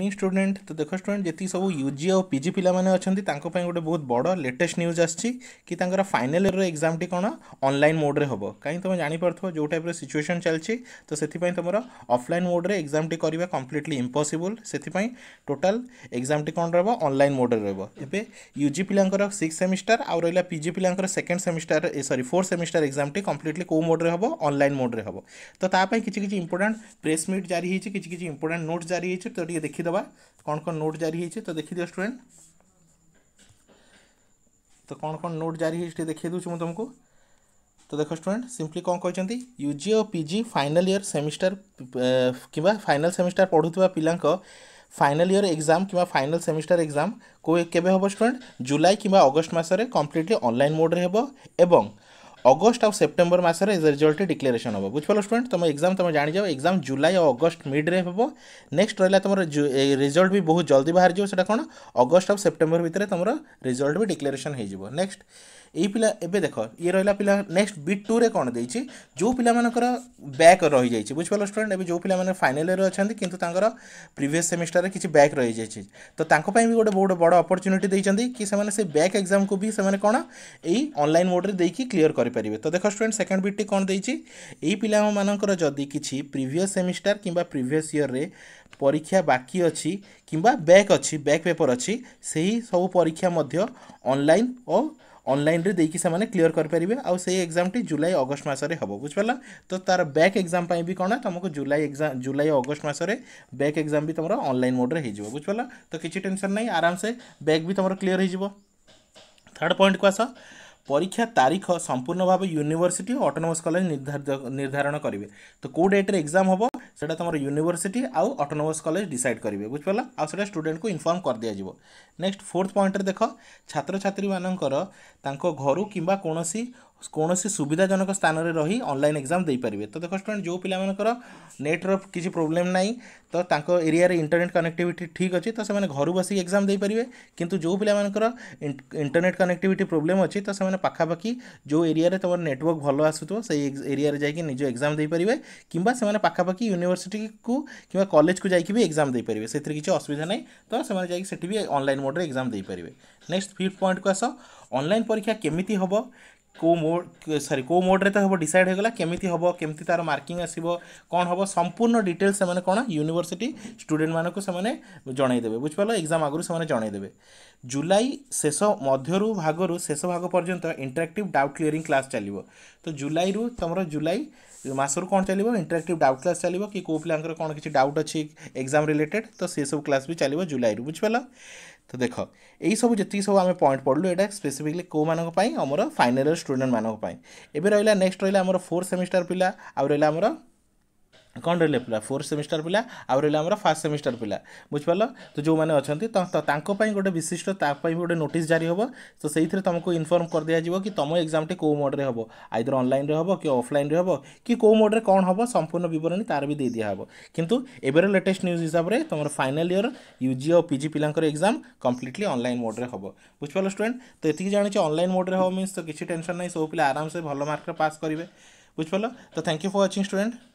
new student ତ ଦେଖ student ଯେତିକି ସବୁ ୟୁ ଜି ଆଉ ପି ଜି ପିଲାମାନେ ଅଛନ୍ତି ତାଙ୍କ ପାଇଁ ଗୋଟେ ବହୁତ ବଡ଼ ଲେଟେଷ୍ଟ ନ୍ୟୁଜ୍ ଆସିଛି କି ତାଙ୍କର ଫାଇନାଲ୍ ଇୟର୍ର ଏକ୍ଜାମ୍ଟି କ'ଣ ଅନଲାଇନ୍ ମୋଡ଼୍ରେ ହେବ କାହିଁ ତୁମେ ଜାଣିପାରୁଥିବ ଯେଉଁ ଟାଇପ୍ର ସିଚୁଏସନ୍ ଚାଲିଛି ତ ସେଥିପାଇଁ ତୁମର ଅଫଲାଇନ୍ ମୋଡ଼୍ରେ ଏକ୍ଜାମ୍ଟି କରିବା କମ୍ପ୍ଲିଟଲି ଇମ୍ପସିବୁଲ୍ ସେଥିପାଇଁ ଟୋଟାଲ୍ ଏକ୍ଜାମ୍ଟି କ'ଣ ରହିବ ଅନଲାଇନ୍ ମୋଡ଼୍ରେ ରହିବ ଏବେ ୟୁ ଜି ପିଲାଙ୍କର ସିକ୍ସ ସେମିଷ୍ଟାର ଆଉ ରହିଲା ପି ଜି ପିଲାଙ୍କର ସେକେଣ୍ଡ ସେମିଷ୍ଟାର ଏ ସରି ଫୋର୍ଥ ସେମିଷ୍ଟାର ଏକ୍ଜାମ୍ଟି କମ୍ପ୍ଲିଟଲି କେଉଁ ମୋଡ଼୍ରେ ହେବ ଅନଲାଇନ୍ ମୋଡ଼୍ରେ ହେବ ତ ତା ପାଇଁ କିଛି କିଛି ଇମ୍ପୋର୍ଟାଣ୍ଟ ପ୍ରେସ୍ ମିଟ୍ ଜାରି ହେଇଛି କିଛି କିଛି ଇମ୍ପୋର୍ଟାଣ୍ଟ ନୋଟ୍ସ ଜାରି ହେଇଛି ତ ଟିକେ ଦେଖି ଦେଖିଦେବା କ'ଣ କ'ଣ ନୋଟ୍ ଜାରି ହେଇଛି ତ ଦେଖିଦିଅ ଷ୍ଟୁଡେଣ୍ଟ ତ କ'ଣ କ'ଣ ନୋଟ୍ ଜାରି ହେଇଛି ଟିକେ ଦେଖାଇ ଦେଉଛି ମୁଁ ତୁମକୁ ତ ଦେଖ ଷ୍ଟୁଡେଣ୍ଟ ସିମ୍ପଲି କ'ଣ କହିଛନ୍ତି ୟୁ ଜି ଓ P G final year semester କିମ୍ବା ଫାଇନାଲ୍ ସେମିଷ୍ଟାର ପଢ଼ୁଥିବା ପିଲାଙ୍କ ফাইনাল ইয়র এক্সাম কিংবা ফাইনাল সেমিস্টার এক্সাম কেবে হব স্টুডেন্ট জুলাই কিংবা অগস্ট মাসে কমপ্লিটলি অনলাইন মোড্রে হব এবং ଅଗଷ୍ଟ ଆଉ ସେପ୍ଟେମ୍ବର ମାସରେ ରେଜଲ୍ଟ ଡିକ୍ଲାରେସନ୍ ହେବ ବୁଝିପାରିଲ ଷ୍ଟୁଡେଣ୍ଟ ତୁମ ଏକ୍ଜାମ୍ ତୁମେ ଜାଣିଯାଅ ଏକ୍ଜାମ୍ ଜୁଲାଇ ଆଉ ଅଗଷ୍ଟ ମିଡ଼୍ରେ ହେବ ନେକ୍ସଟ ରହିଲା ତୁମର ରେଜଲ୍ଟ ବି ବହୁତ ଜଲ୍ଦି ବାହାରିଯିବ ସେଇଟା କ'ଣ ଅଗଷ୍ଟ ଆଉ ସେପ୍ଟେମ୍ବର ଭିତରେ ତୁମର ରେଜଲ୍ଟ ବି ଡିକ୍ଲାରେସନ୍ ହେଇଯିବ ନେକ୍ସଟ এই ପିଲା ଏବେ ଦେଖ ଇଏ ରହିଲା ପିଲା ନେକ୍ସଟ ବିଟ୍ ଟୁରେ କ'ଣ ଦେଇଛି ଯେଉଁ ପିଲାମାନଙ୍କର ବ୍ୟାକ୍ ରହିଯାଇଛି ବୁଝିପାରିଲ ଷ୍ଟୁଡେଣ୍ଟ ଏବେ ଯେଉଁ ପିଲାମାନେ ଫାଇନାଲ୍ ଇୟର୍ରେ ଅଛନ୍ତି କିନ୍ତୁ ତାଙ୍କର ପ୍ରିଭିୟସ୍ ସେମିଷ୍ଟାରରେ କିଛି ବ୍ୟାକ୍ ରହିଯାଇଛି ତ ତାଙ୍କ ପାଇଁ ବି ଗୋଟେ ବହୁତ ବଡ଼ ଅପରଚ୍ୟୁନିଟି ଦେଇଛନ୍ତି କି ସେମାନେ ସେ ବ୍ୟାକ୍ ଏକ୍ଜାମ୍କୁ ବି ସେମାନେ କ'ଣ ଏଇ ଅନଲାଇନ୍ ମୋଡ଼ରେ ଦେଇକି କ୍ଲିଅର୍ କରିପାରିବେ ତ ଦେଖ ଷ୍ଟୁଡେଣ୍ଟ ସେକେଣ୍ଡ ବିଟ୍ଟି କ'ଣ ଦେଇଛି ଏଇ ପିଲାମାନଙ୍କର ଯଦି କିଛି ପ୍ରିଭିୟସ୍ ସେମିଷ୍ଟାର କିମ୍ବା ପ୍ରିଭିୟସ୍ ଇୟର୍ରେ ପରୀକ୍ଷା ବାକି ଅଛି କିମ୍ବା ବ୍ୟାକ୍ ଅଛି ବ୍ୟାକ୍ ପେପର୍ ଅଛି ସେହି ସବୁ ପରୀକ୍ଷା ମଧ୍ୟ ଅନଲାଇନ୍ ଓ ଅନଲାଇନ୍ରେ ଦେଇକି ସେମାନେ କ୍ଲିଅର୍ କରିପାରିବେ ଆଉ ସେଇ ଏକ୍ଜାମ୍ଟି ଜୁଲାଇ ଅଗଷ୍ଟ ମାସରେ ହେବ ବୁଝିପାରିଲ ତ ତା'ର ବ୍ୟାକ୍ ଏକ୍ଜାମ୍ ପାଇଁ ବି କ'ଣ ତୁମକୁ ଜୁଲାଇ ଏକ୍ଜାମ୍ ଜୁଲାଇ ଅଗଷ୍ଟ ମାସରେ ବ୍ୟାକ୍ ଏକ୍ଜାମ୍ ବି ତୁମର ଅନଲାଇନ୍ ମୋଡ଼୍ରେ ହେଇଯିବ ବୁଝିପାରିଲ ତ କିଛି ଟେନସନ୍ ନାହିଁ ଆରାମସେ ବ୍ୟାକ୍ ବି ତୁମର କ୍ଲିଅର୍ ହେଇଯିବ ଥାର୍ଡ଼ ପଏଣ୍ଟକୁ ଆସ ପରୀକ୍ଷା ତାରିଖ ସମ୍ପୂର୍ଣ୍ଣ ଭାବେ ୟୁନିଭର୍ସିଟି ଓ ଅଟୋନମସ୍ କଲେଜ ନିର୍ଦ୍ଧାରିତ ନିର୍ଦ୍ଧାରଣ କରିବେ ତ କେଉଁ ଡେଟ୍ରେ ଏକ୍ଜାମ୍ ହେବ সেটা তোমার ইউনিভর্সিটি আউ অটোনোমস কলেজ ডিসাইড করবে বুঝিপাল আউ সেটা স্টুডেন্টকে ইনফর্ম କରିଦିଆଯିବ নেক্সট ফোর্থ পয়েন্টরে দেখ ছাত্রছাত্রী ମାନଙ୍କର ତାଙ୍କ ଘରୁ କିମ୍ବା କୌଣସି କୌଣସି ସୁବିଧାଜନକ ସ୍ଥାନରେ ରହି ଅନଲାଇନ୍ ଏକ୍ଜାମ୍ ଦେଇପାରିବେ ତ ଦେଖ ଷ୍ଟୁଡେଣ୍ଟ ଯେଉଁ ପିଲାମାନଙ୍କର ନେଟ୍ର କିଛି ପ୍ରୋବ୍ଲେମ୍ ନାହିଁ ତ ତାଙ୍କ ଏରିଆରେ ଇଣ୍ଟରନେଟ୍ କନେକ୍ଟିଭିଟି ଠିକ୍ ଅଛି ତ ସେମାନେ ଘରୁ ବସିକି ଏକ୍ଜାମ୍ ଦେଇପାରିବେ କିନ୍ତୁ ଯେଉଁ ପିଲାମାନଙ୍କର ଇଣ୍ଟରନେଟ୍ କନେକ୍ଟିଭିଟି ପ୍ରୋବ୍ଲେମ୍ ଅଛି ତ ସେମାନେ ପାଖାପାଖି ଯେଉଁ ଏରିଆରେ ତୁମର ନେଟୱାର୍କ ଭଲ ଆସୁଥିବ ସେଇ ଏରିଆରେ ଯାଇକି ନିଜ ଏକ୍ଜାମ୍ ଦେଇପାରିବେ କିମ୍ବା ସେମାନେ ପାଖାପାଖି ୟୁନିଭର୍ସିଟିକୁ କିମ୍ବା କଲେଜକୁ ଯାଇକି ବି ଏକ୍ଜାମ୍ ଦେଇପାରିବେ ସେଥିରେ କିଛି ଅସୁବିଧା ନାହିଁ ତ ସେମାନେ ଯାଇକି ସେଠି ବି ଅନଲାଇନ୍ ମୋଡ଼ରେ ଏକ୍ଜାମ୍ ଦେଇପାରିବେ ନେକ୍ସଟ ଫିଫ୍ଥ ପଏଣ୍ଟକୁ ଆସ ଅନଲାଇନ୍ ପରୀକ୍ଷା କେମିତି ହେବ କେଉଁ ମୋଡ଼ ସରି କେଉଁ ମୋଡ଼ରେ ତ ହେବ ଡିସାଇଡ଼୍ ହୋଇଗଲା କେମିତି ହେବ କେମିତି ତା'ର ମାର୍କିଂ ଆସିବ କ'ଣ ହେବ ସମ୍ପୂର୍ଣ୍ଣ ଡିଟେଲ୍ସ ସେମାନେ କ'ଣ ୟୁନିଭର୍ସିଟି ଷ୍ଟୁଡେଣ୍ଟମାନଙ୍କୁ ସେମାନେ ଜଣାଇଦେବେ ବୁଝିପାରିଲ ଏକ୍ଜାମ୍ ଆଗରୁ ସେମାନେ ଜଣାଇଦେବେ ଜୁଲାଇ ଶେଷ ମଧ୍ୟରୁ ଭାଗରୁ ଶେଷ ଭାଗ ପର୍ଯ୍ୟନ୍ତ ଇଣ୍ଟରାକ୍ଟିଭ୍ ଡାଉଟ୍ କ୍ଲିୟରିଂ କ୍ଲାସ୍ ଚାଲିବ ତ ଜୁଲାଇରୁ ତୁମର ଜୁଲାଇ ମାସରୁ କ'ଣ ଚାଲିବ ଇଣ୍ଟରାକ୍ଟିଭ୍ ଡାଉଟ୍ କ୍ଲାସ୍ ଚାଲିବ କି କେଉଁ ପିଲାଙ୍କର କ'ଣ କିଛି ଡାଉଟ୍ ଅଛି ଏକ୍ଜାମ୍ ରିଲେଟେଡ୍ ତ ସେସବୁ କ୍ଲାସ୍ ବି ଚାଲିବ ଜୁଲାଇରୁ ବୁଝିପାରିଲ ତ ଦେଖ ଏଇସବୁ ଯେତିକି ସବୁ ଆମେ ପଏଣ୍ଟ ପଢ଼ିଲୁ ଏଇଟା ସ୍ପେସିଫିକଲି କେଉଁମାନଙ୍କ ପାଇଁ ଆମର ଫାଇନାଲ୍ স্টুডেন্ট মানুষ এবে রহলা নেক্সট রহলা আমার ফোর্থ সেমিস্টার পিলা আর রহলা আমার କ'ଣ ରହିଲେ ପିଲା ଫୋର୍ଥ ସେମିଷ୍ଟାର ପିଲା ଆଉ ରହିଲା ଆମର ଫାର୍ଷ୍ଟ ସେମିଷ୍ଟାର ପିଲା ବୁଝିପାରିଲ ତ ଯେଉଁମାନେ ଅଛନ୍ତି ତାଙ୍କ ପାଇଁ ଗୋଟେ ବିଶିଷ୍ଟ ତା ପାଇଁ ଗୋଟେ ନୋଟିସ୍ ଜାରି ହେବ ତ ସେଇଥିରେ ତୁମକୁ ଇନଫର୍ମ କରିଦିଆଯିବ କି ତୁମ ଏକ୍ଜାମଟି କେଉଁ ମୋଡ଼ରେ ହେବ ଆଇଦର ଅନଲାଇନ୍ରେ ହେବ କି ଅଫଲାଇନ୍ରେ ହେବ କି କେଉଁ ମୋଡ଼ରେ କ'ଣ ହେବ ସମ୍ପୂର୍ଣ୍ଣ ବିବରଣୀ ତା'ର ବି ଦେଇ ଦିଆହେବ କିନ୍ତୁ ଏବେର ଲେଟେଷ୍ଟ ନ୍ୟୁଜ୍ ହିସାବରେ ତୁମର ଫାଇନାଲ୍ ଇୟର୍ ୟୁ ଜି ଆଉ ପି ଜି ପିଲାଙ୍କର ଏକ୍ଜାମ୍ କମ୍ପ୍ଲିଟଲି ଅନଲାଇନ୍ ମୋଡ଼ରେ ହେବ ବୁଝିପାରିଲ ଷ୍ଟୁଡେଣ୍ଟ ତ ଏତିକି ଜାଣିଛି ଅନଲାଇନ୍ ମୋଡ଼ରେ ହେବ ମିନ୍ସ ତ କିଛି ଟେନସନ୍ ନାହିଁ ସବୁ ପିଲା ଆରାମସେ ଭଲ ମାର୍କରେ ପାସ୍ କରିବେ ବୁଝିପାରିଲ ତ thank you for watching student